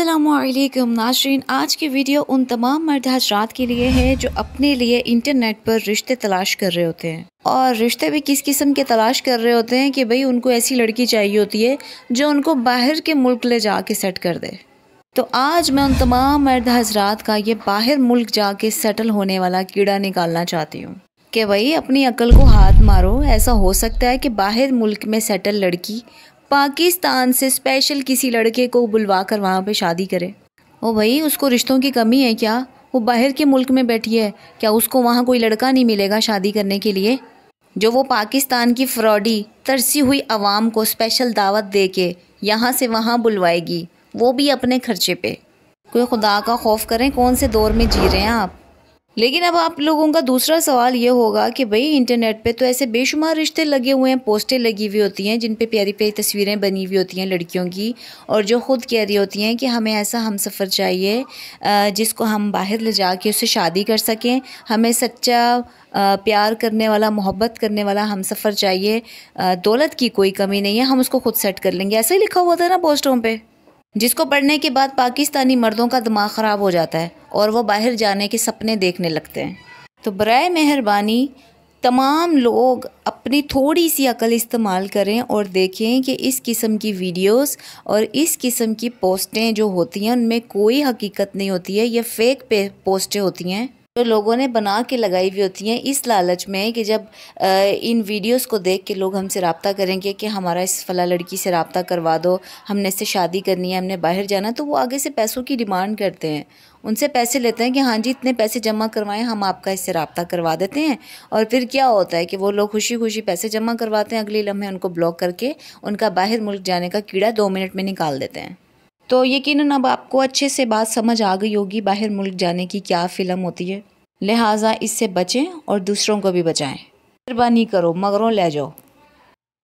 अल्लाम नाशरीन आज की वीडियो उन तमाम मर्द हजरात के लिए है जो अपने लिए इंटरनेट पर रिश्ते तलाश कर रहे होते हैं और रिश्ते भी किस किस्म के तलाश कर रहे होते हैं कि भाई उनको ऐसी लड़की चाहिए होती है जो उनको बाहर के मुल्क ले जा के सेट कर दे तो आज मैं उन तमाम मर्द हजरात का ये बाहर मुल्क जा के सेटल होने वाला कीड़ा निकालना चाहती हूँ कि भाई अपनी अकल को हाथ मारो ऐसा हो सकता है कि बाहर मुल्क में सेटल लड़की पाकिस्तान से स्पेशल किसी लड़के को बुलवा कर वहाँ पर शादी करे ओ भाई उसको रिश्तों की कमी है क्या वो बाहर के मुल्क में बैठी है क्या उसको वहाँ कोई लड़का नहीं मिलेगा शादी करने के लिए जो वो पाकिस्तान की फ्रॉडी तरसी हुई आवाम को स्पेशल दावत दे के यहाँ से वहाँ बुलवाएगी वो भी अपने खर्चे पे कोई खुदा का खौफ करें कौन से दौर में जी रहे हैं आप लेकिन अब आप लोगों का दूसरा सवाल ये होगा कि भाई इंटरनेट पे तो ऐसे बेशुमार रिश्ते लगे हुए हैं पोस्टें लगी हुई होती हैं जिन पे प्यारी प्यारी तस्वीरें बनी हुई होती हैं लड़कियों की और जो ख़ुद कह रही होती हैं कि हमें ऐसा हम सफ़र चाहिए जिसको हम बाहर ले जा के उससे शादी कर सकें हमें सच्चा प्यार करने वाला मोहब्बत करने वाला हम सफ़र चाहिए दौलत की कोई कमी नहीं है हम उसको खुद सेट कर लेंगे ऐसा ही लिखा हुआ था ना पोस्टों पर जिसको पढ़ने के बाद पाकिस्तानी मर्दों का दिमाग ख़राब हो जाता है और वह बाहर जाने के सपने देखने लगते हैं तो बर मेहरबानी तमाम लोग अपनी थोड़ी सी अकल इस्तेमाल करें और देखें कि इस किस्म की वीडियोस और इस किस्म की पोस्टें जो होती हैं उनमें कोई हकीकत नहीं होती है ये फ़ेक पोस्टें होती हैं जो लोगों ने बना के लगाई हुई होती हैं इस लालच में कि जब इन वीडियोस को देख के लोग हमसे रबता करेंगे कि हमारा इस फला लड़की से रबता करवा दो हमने इससे शादी करनी है हमने बाहर जाना तो वो आगे से पैसों की डिमांड करते हैं उनसे पैसे लेते हैं कि हाँ जी इतने पैसे जमा करवाएं हम आपका इससे रबता करवा देते हैं और फिर क्या होता है कि वो लोग खुशी खुशी पैसे जमा करवाते हैं अगले लम्हे उनको ब्लॉक करके उनका बाहर मुल्क जाने का कीड़ा दो मिनट में निकाल देते हैं तो यकीन अब आपको अच्छे से बात समझ आ गई होगी बाहर मुल्क जाने की क्या फ़िल्म होती है लिहाजा इससे बचें और दूसरों को भी बचाएं मेहरबानी करो मगरों ले जाओ